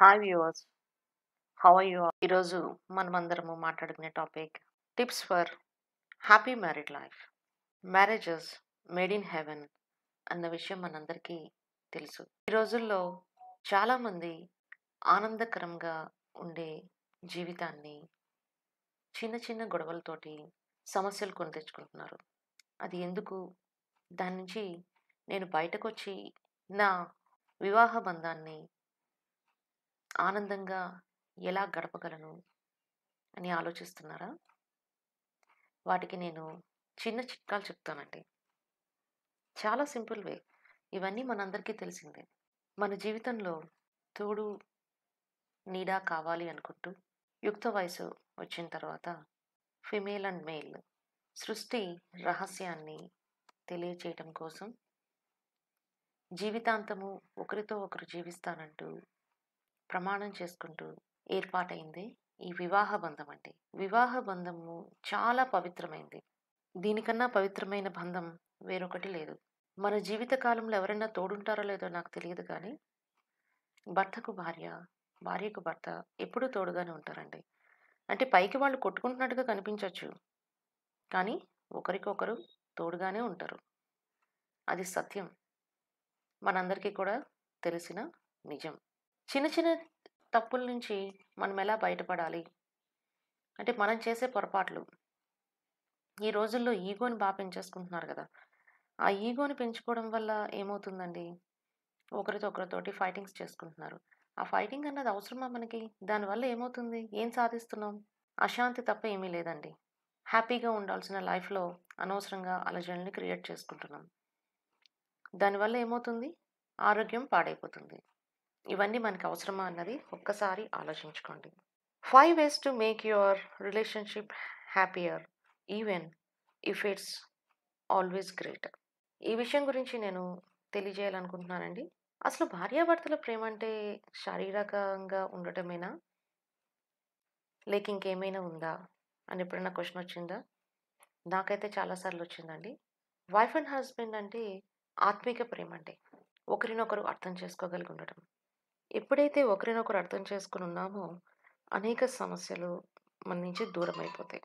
hi viewers how are you ఈరోజు మనమందరము మాట్లాడుకునే topic tips for happy married life marriages made in heaven అన్న విషయం మనందరికీ తెలుసు ఈ రోజుల్లో చాలామంది ఆనందకరంగా ఉండే జీవితాన్ని చిన్న చిన్న గొడవలతోటి సమస్యలు కొని తెచ్చుకుంటున్నారు అది ఎందుకు దాని నుంచి నేను బయటకు వచ్చి నా వివాహ బంధాన్ని ఆనందంగా ఎలా గడపగలను అని ఆలోచిస్తున్నారా వాటికి నేను చిన్న చిట్కాలు చెప్తానండి చాలా సింపుల్ వే ఇవన్నీ మనందరికీ తెలిసిందే మన జీవితంలో తోడు నీడా కావాలి అనుకుంటూ యుక్త వయసు వచ్చిన తర్వాత ఫిమేల్ అండ్ మేల్ సృష్టి రహస్యాన్ని తెలియచేయటం కోసం జీవితాంతము ఒకరితో ఒకరు జీవిస్తానంటూ ప్రమాణం చేసుకుంటూ ఏర్పాటైంది ఈ వివాహ బంధం అండి వివాహ బంధము చాలా పవిత్రమైంది దీనికన్నా పవిత్రమైన బంధం వేరొకటి లేదు మన జీవిత కాలంలో ఎవరైనా తోడుంటారో లేదో నాకు తెలియదు కానీ భర్తకు భార్య భార్యకు భర్త ఎప్పుడూ తోడుగానే ఉంటారండి అంటే పైకి వాళ్ళు కొట్టుకుంటున్నట్టుగా కనిపించవచ్చు కానీ ఒకరికొకరు తోడుగానే ఉంటారు అది సత్యం మనందరికీ కూడా తెలిసిన నిజం చిన్న చిన్న తప్పుల నుంచి మనం ఎలా బయటపడాలి అంటే మనం చేసే పొరపాట్లు ఈ రోజుల్లో ఈగోని బాగా పెంచేసుకుంటున్నారు కదా ఆ ఈగోని పెంచుకోవడం వల్ల ఏమవుతుందండి ఒకరితో ఒకరితోటి ఫైటింగ్స్ చేసుకుంటున్నారు ఆ ఫైటింగ్ అన్నది అవసరమా మనకి దానివల్ల ఏమవుతుంది ఏం సాధిస్తున్నాం అశాంతి తప్ప ఏమీ లేదండి హ్యాపీగా ఉండాల్సిన లైఫ్లో అనవసరంగా అలజల్ని క్రియేట్ చేసుకుంటున్నాం దానివల్ల ఏమవుతుంది ఆరోగ్యం పాడైపోతుంది ఇవన్నీ మనకు అవసరమా అన్నది ఒక్కసారి ఆలోచించుకోండి five ways to make your relationship happier even if it's always great ఈ విషయం గురించి నేను తెలియజేయాలనుకుంటున్నానండి అసలు భార్యాభర్తల ప్రేమ అంటే శారీరకంగా ఉండటమేనా లేక ఇంకేమైనా ఉందా అని ఎప్పుడైనా క్వశ్చన్ వచ్చిందా నాకైతే చాలాసార్లు వచ్చిందండి వైఫ్ అండ్ హస్బెండ్ అంటే ఆత్మీక ప్రేమ అంటే ఒకరినొకరు అర్థం చేసుకోగలిగి ఉండటం ఎప్పుడైతే ఒకరినొకరు అర్థం చేసుకుని ఉన్నామో అనేక సమస్యలు మన నుంచి దూరం అయిపోతాయి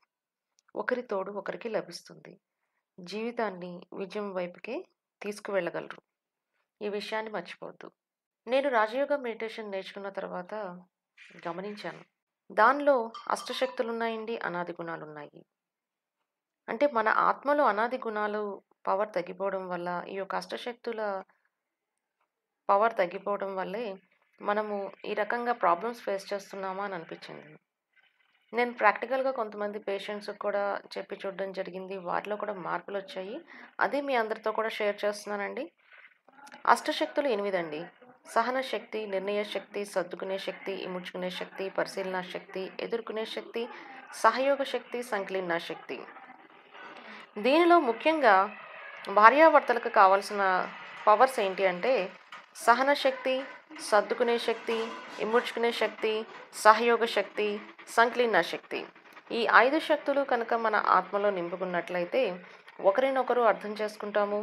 ఒకరి తోడు ఒకరికి లభిస్తుంది జీవితాన్ని విజయం వైపుకే తీసుకువెళ్ళగలరు ఈ విషయాన్ని మర్చిపోవద్దు నేను రాజయోగ మెడిటేషన్ నేర్చుకున్న తర్వాత గమనించాను దానిలో అష్టశక్తులు ఉన్నాయండి అనాది గుణాలు ఉన్నాయి అంటే మన ఆత్మలో అనాది గుణాలు పవర్ తగ్గిపోవడం వల్ల ఈ యొక్క అష్టశక్తుల పవర్ తగ్గిపోవడం వల్లే మనము ఈ రకంగా ప్రాబ్లమ్స్ ఫేస్ చేస్తున్నామా అని అనిపించింది నేను ప్రాక్టికల్గా కొంతమంది పేషెంట్స్ కూడా చెప్పి చూడడం జరిగింది వాటిలో కూడా మార్పులు వచ్చాయి అదే మీ అందరితో కూడా షేర్ చేస్తున్నానండి అష్టశక్తులు ఎనిమిదండి సహన శక్తి నిర్ణయ శక్తి సర్దుకునే శక్తి ఇముడ్చుకునే శక్తి పరిశీలన శక్తి ఎదుర్కొనే శక్తి సహయోగ శక్తి సంకలీన శక్తి దీనిలో ముఖ్యంగా భార్యాభర్తలకు కావాల్సిన పవర్స్ ఏంటి అంటే సహన శక్తి సర్దుకునే శక్తి ఇముడ్చుకునే శక్తి సహయోగ శక్తి సంక్లీన శక్తి ఈ ఐదు శక్తులు కనుక మన ఆత్మలో నింపుకున్నట్లయితే ఒకరినొకరు అర్థం చేసుకుంటాము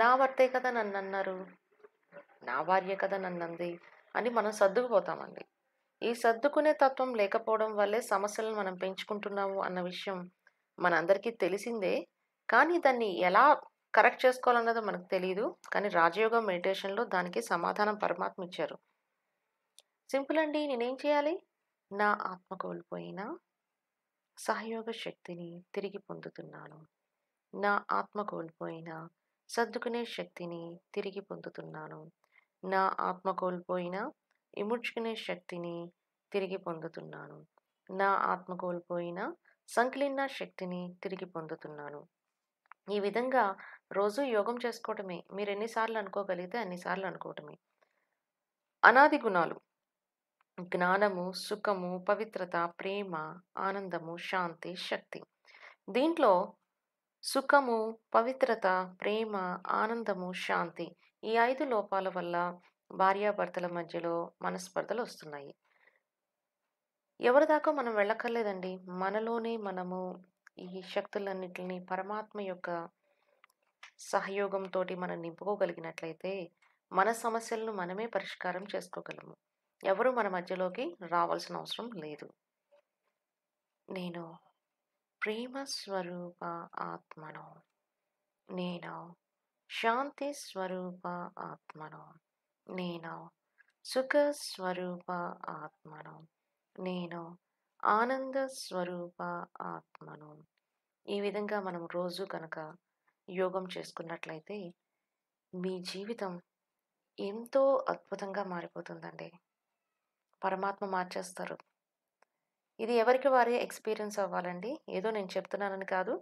నా వర్తే కదా నన్ను అన్నారు నా భార్య కదా నన్ను అంది అని మనం సర్దుకుపోతామండి ఈ సర్దుకునే తత్వం లేకపోవడం వల్లే సమస్యలను మనం పెంచుకుంటున్నాము అన్న విషయం మనందరికీ తెలిసిందే కానీ దాన్ని ఎలా కరెక్ట్ చేసుకోవాలన్నది మనకు తెలియదు కానీ రాజయోగ మెడిటేషన్లో దానికి సమాధానం పరమాత్మ ఇచ్చారు సింపుల్ అండి నేనేం చేయాలి నా ఆత్మ కోల్పోయిన సహయోగ శక్తిని తిరిగి పొందుతున్నాను నా ఆత్మ కోల్పోయిన సర్దుకునే శక్తిని తిరిగి పొందుతున్నాను నా ఆత్మ కోల్పోయిన ఇముడ్చుకునే శక్తిని తిరిగి పొందుతున్నాను నా ఆత్మ కోల్పోయిన సంకలిన్న శక్తిని తిరిగి పొందుతున్నాను ఈ విధంగా రోజు యోగం చేసుకోవటమే మీరు ఎన్నిసార్లు అనుకోగలిగితే అన్నిసార్లు అనుకోవటమే అనాది గుణాలు జ్ఞానము సుఖము పవిత్రత ప్రేమ ఆనందము శాంతి శక్తి దీంట్లో సుఖము పవిత్రత ప్రేమ ఆనందము శాంతి ఈ ఐదు లోపాల వల్ల భార్యాభర్తల మధ్యలో మనస్పర్ధలు వస్తున్నాయి ఎవరిదాకా మనం వెళ్ళక్కర్లేదండి మనలోనే మనము ఈ శక్తులన్నింటిని పరమాత్మ యొక్క సహయోగంతో మనం నింపుకోగలిగినట్లయితే మన సమస్యలను మనమే పరిష్కారం చేసుకోగలము ఎవరు మన మధ్యలోకి రావాల్సిన అవసరం లేదు నేను ప్రేమ స్వరూప ఆత్మను నేను శాంతి స్వరూప ఆత్మను నేను సుఖ స్వరూప ఆత్మను నేను ఆనంద స్వరూప ఆత్మను ఈ విధంగా మనం రోజు కనుక యోగం చేసుకున్నట్లయితే మీ జీవితం ఎంతో అద్భుతంగా మారిపోతుందండి పరమాత్మ మార్చేస్తారు ఇది ఎవరికి వారే ఎక్స్పీరియన్స్ అవ్వాలండి ఏదో నేను చెప్తున్నానని కాదు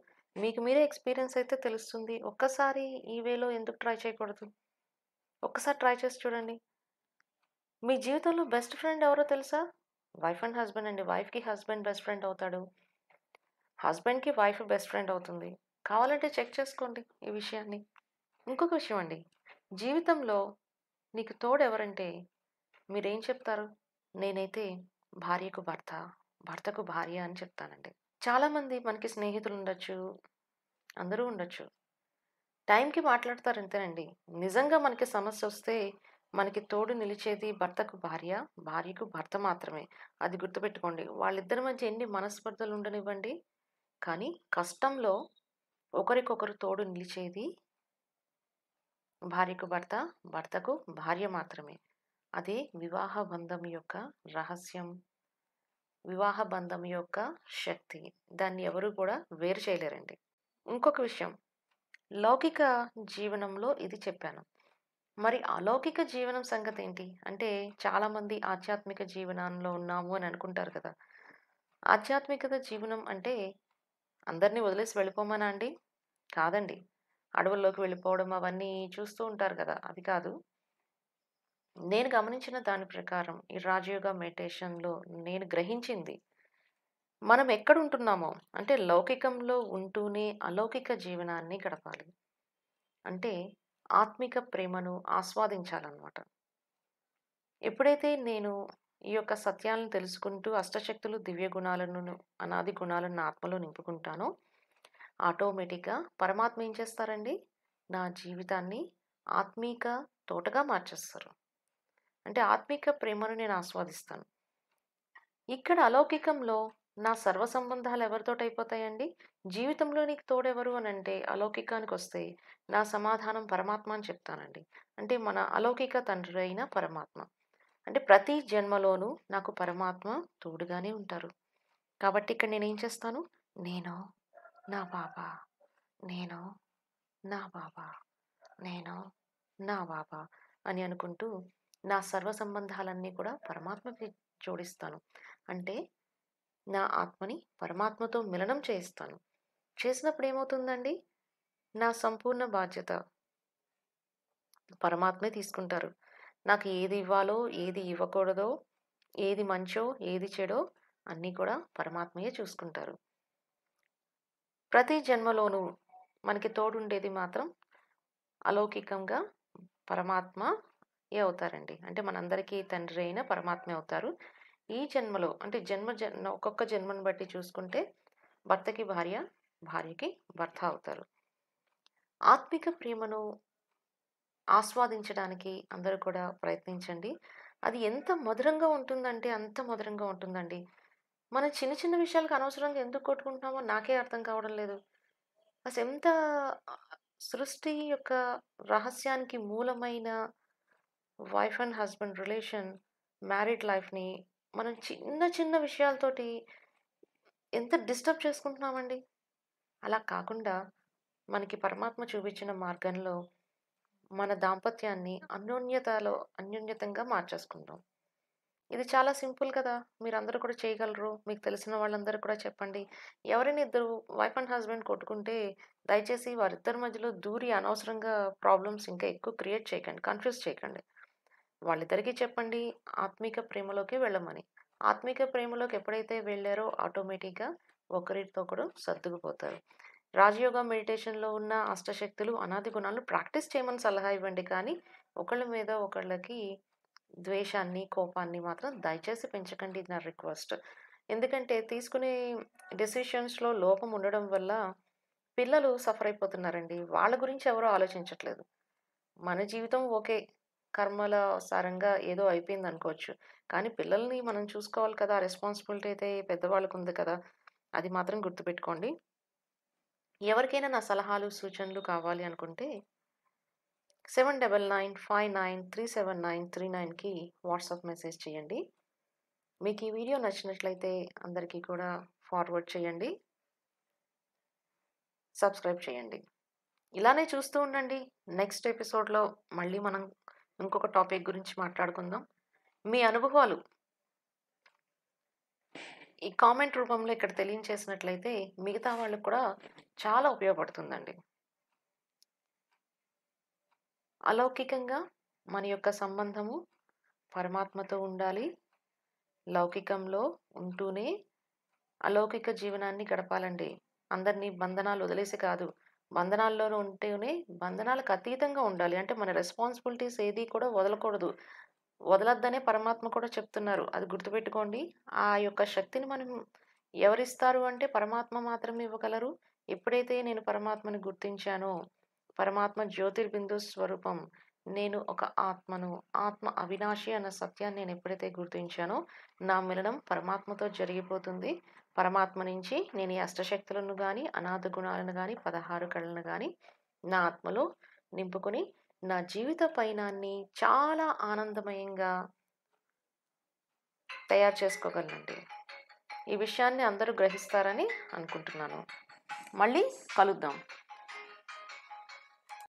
మీకు మీరే ఎక్స్పీరియన్స్ అయితే తెలుస్తుంది ఒక్కసారి ఈ వేలో ఎందుకు ట్రై చేయకూడదు ఒక్కసారి ట్రై చేసి చూడండి మీ జీవితంలో బెస్ట్ ఫ్రెండ్ ఎవరో తెలుసా వైఫ్ అండ్ హస్బెండ్ అండి వైఫ్కి హస్బెండ్ బెస్ట్ ఫ్రెండ్ అవుతాడు హస్బెండ్కి వైఫ్ బెస్ట్ ఫ్రెండ్ అవుతుంది కావాలంటే చెక్ చేసుకోండి ఈ విషయాన్ని ఇంకొక విషయం అండి జీవితంలో నీకు తోడు ఎవరంటే మీరేం చెప్తారు నేనైతే భార్యకు భర్త భర్తకు భార్య అని చెప్తానండి చాలామంది మనకి స్నేహితులు ఉండొచ్చు అందరూ ఉండొచ్చు టైంకి మాట్లాడతారు అంతేనండి నిజంగా మనకి సమస్య వస్తే మనకి తోడు నిలిచేది భర్తకు భార్య భార్యకు భర్త మాత్రమే అది గుర్తుపెట్టుకోండి వాళ్ళిద్దరి మధ్య ఎన్ని మనస్పర్ధలు ఉండనివ్వండి కానీ కష్టంలో ఒకరికొకరు తోడు నిలిచేది భార్యకు భర్త భర్తకు భార్య మాత్రమే అదే వివాహ బంధం యొక్క రహస్యం వివాహ బంధం యొక్క శక్తి దాన్ని ఎవరు కూడా వేరు చేయలేరండి ఇంకొక విషయం లౌకిక జీవనంలో ఇది చెప్పాను మరి అలౌకిక జీవనం సంగతి ఏంటి అంటే చాలామంది ఆధ్యాత్మిక జీవనంలో ఉన్నాము అని అనుకుంటారు కదా ఆధ్యాత్మికత జీవనం అంటే అందరినీ వదిలేసి వెళ్ళిపోమానా అండి కాదండి అడవుల్లోకి వెళ్ళిపోవడం అవన్నీ చూస్తూ ఉంటారు కదా అది కాదు నేను గమనించిన దాని ప్రకారం ఈ రాజయోగ మెడిటేషన్లో నేను గ్రహించింది మనం ఎక్కడ ఉంటున్నామో అంటే లౌకికంలో ఉంటూనే అలౌకిక జీవనాన్ని గడపాలి అంటే ఆత్మిక ప్రేమను ఆస్వాదించాలన్నమాట ఎప్పుడైతే నేను ఈ యొక్క సత్యాలను తెలుసుకుంటూ అష్టశక్తులు దివ్య గుణాలను అనాది గుణాలను నా ఆత్మలో నింపుకుంటానో ఆటోమేటిక్గా పరమాత్మ ఏం చేస్తారండి నా జీవితాన్ని ఆత్మీక తోటగా మార్చేస్తారు అంటే ఆత్మీక ప్రేమను నేను ఆస్వాదిస్తాను ఇక్కడ అలౌకికంలో నా సర్వ సంబంధాలు ఎవరితోటి అయిపోతాయండి జీవితంలో నీకు తోడెవరు అని అంటే అలౌకికానికి వస్తే నా సమాధానం పరమాత్మ అని చెప్తానండి అంటే మన అలౌకిక తండ్రి అయిన పరమాత్మ అంటే ప్రతి జన్మలోనూ నాకు పరమాత్మ తోడుగానే ఉంటారు కాబట్టి ఇక్కడ నేనేం చేస్తాను నేను నా బాబా నేను నా బాబా నేను నా బాబా అని అనుకుంటూ నా సర్వ సంబంధాలన్నీ కూడా పరమాత్మకి జోడిస్తాను అంటే నా ఆత్మని పరమాత్మతో మిలనం చేయిస్తాను చేసినప్పుడు ఏమవుతుందండి నా సంపూర్ణ బాధ్యత పరమాత్మే తీసుకుంటారు నాకు ఏది ఇవ్వాలో ఏది ఇవ్వకూడదో ఏది మంచో ఏది చెడో అన్నీ కూడా పరమాత్మయే చూసుకుంటారు ప్రతి జన్మలోనూ మనకి తోడుండేది మాత్రం అలౌకికంగా పరమాత్మ అవుతారండి అంటే మనందరికీ తండ్రి అయిన పరమాత్మే అవుతారు ఈ జన్మలో అంటే జన్మ జన్మ ఒక్కొక్క జన్మను బట్టి చూసుకుంటే భర్తకి భార్య భార్యకి భర్త అవుతారు ఆత్మిక ప్రేమను ఆస్వాదించడానికి అందరూ కూడా ప్రయత్నించండి అది ఎంత మధురంగా ఉంటుందంటే అంత మధురంగా ఉంటుందండి మన చిన్న చిన్న విషయాలకు అనవసరంగా ఎందుకు కొట్టుకుంటున్నామో నాకే అర్థం కావడం లేదు అసలు ఎంత సృష్టి యొక్క రహస్యానికి మూలమైన wife and husband relation married లైఫ్ని మనం చిన్న చిన్న విషయాలతోటి ఎంత డిస్టర్బ్ చేసుకుంటున్నామండి అలా కాకుండా మనకి పరమాత్మ చూపించిన మార్గంలో మన దాంపత్యాన్ని అన్యోన్యతలో అన్యోన్యతంగా మార్చేసుకుంటాం ఇది చాలా సింపుల్ కదా మీరందరూ కూడా చేయగలరు మీకు తెలిసిన వాళ్ళందరూ కూడా చెప్పండి ఎవరైనా ఇద్దరు వైఫ్ అండ్ హస్బెండ్ కొట్టుకుంటే దయచేసి వారిద్దరి మధ్యలో దూరి అనవసరంగా ప్రాబ్లమ్స్ ఇంకా ఎక్కువ క్రియేట్ చేయకండి కన్ఫ్యూజ్ చేయకండి వాళ్ళిద్దరికీ చెప్పండి ఆత్మిక ప్రేమలోకి వెళ్ళమని ఆత్మిక ప్రేమలోకి ఎప్పుడైతే వెళ్ళారో ఆటోమేటిక్గా ఒకరు సర్దుకుపోతారు రాజయోగ మెడిటేషన్లో ఉన్న అష్టశక్తులు అనాది గుణాలు ప్రాక్టీస్ చేయమని సలహా ఇవ్వండి కానీ ఒకళ్ళ మీద ఒకళ్ళకి ద్వేషాన్ని కోపాన్ని మాత్రం దయచేసి పెంచకండి నా రిక్వెస్ట్ ఎందుకంటే తీసుకునే డెసిషన్స్లో లోపం ఉండడం వల్ల పిల్లలు సఫర్ అయిపోతున్నారండి వాళ్ళ గురించి ఎవరో ఆలోచించట్లేదు మన జీవితం ఓకే కర్మల సారంగా ఏదో అయిపోయింది అనుకోవచ్చు కానీ పిల్లల్ని మనం చూసుకోవాలి కదా రెస్పాన్సిబిలిటీ అయితే పెద్దవాళ్ళకు ఉంది కదా అది మాత్రం గుర్తుపెట్టుకోండి ఎవరికైనా నా సలహాలు సూచనలు కావాలి అనుకుంటే seven double nine five nine three seven nine three నైన్కి వాట్సాప్ మెసేజ్ చేయండి మీకు ఈ వీడియో నచ్చినట్లయితే అందరికీ కూడా ఫార్వర్డ్ చేయండి సబ్స్క్రైబ్ చేయండి ఇలానే చూస్తూ ఉండండి నెక్స్ట్ ఎపిసోడ్లో మళ్ళీ మనం ఇంకొక టాపిక్ గురించి మాట్లాడుకుందాం మీ అనుభవాలు ఈ కామెంట్ రూపంలో ఇక్కడ తెలియచేసినట్లయితే మిగతా వాళ్ళకు కూడా చాలా ఉపయోగపడుతుందండి అలౌకికంగా మన యొక్క సంబంధము పరమాత్మతో ఉండాలి లౌకికంలో ఉంటూనే అలౌకిక జీవనాన్ని గడపాలండి అందరినీ బంధనాలు వదిలేసి కాదు బంధనాల్లో ఉంటేనే బంధనాలకు అతీతంగా ఉండాలి అంటే మన రెస్పాన్సిబిలిటీస్ ఏది కూడా వదలకూడదు వదలద్దనే పరమాత్మ కూడా చెప్తున్నారు అది గుర్తుపెట్టుకోండి ఆ యొక్క శక్తిని మనం ఎవరిస్తారు అంటే పరమాత్మ మాత్రమే ఇవ్వగలరు ఎప్పుడైతే నేను పరమాత్మని గుర్తించానో పరమాత్మ జ్యోతిర్బిందు స్వరూపం నేను ఒక ఆత్మను ఆత్మ అవినాశి అన్న సత్యాన్ని నేను ఎప్పుడైతే గుర్తించానో నా మిలనం పరమాత్మతో జరిగిపోతుంది పరమాత్మ నుంచి నేను ఈ అష్టశక్తులను కానీ అనాథ గుణాలను కానీ పదహారు కళలను కానీ నా ఆత్మలో నింపుకొని నా జీవిత పయనాన్ని చాలా ఆనందమయంగా తయారు చేసుకోగలనండి ఈ విషయాన్ని అందరూ గ్రహిస్తారని అనుకుంటున్నాను మళ్ళీ కలుద్దాం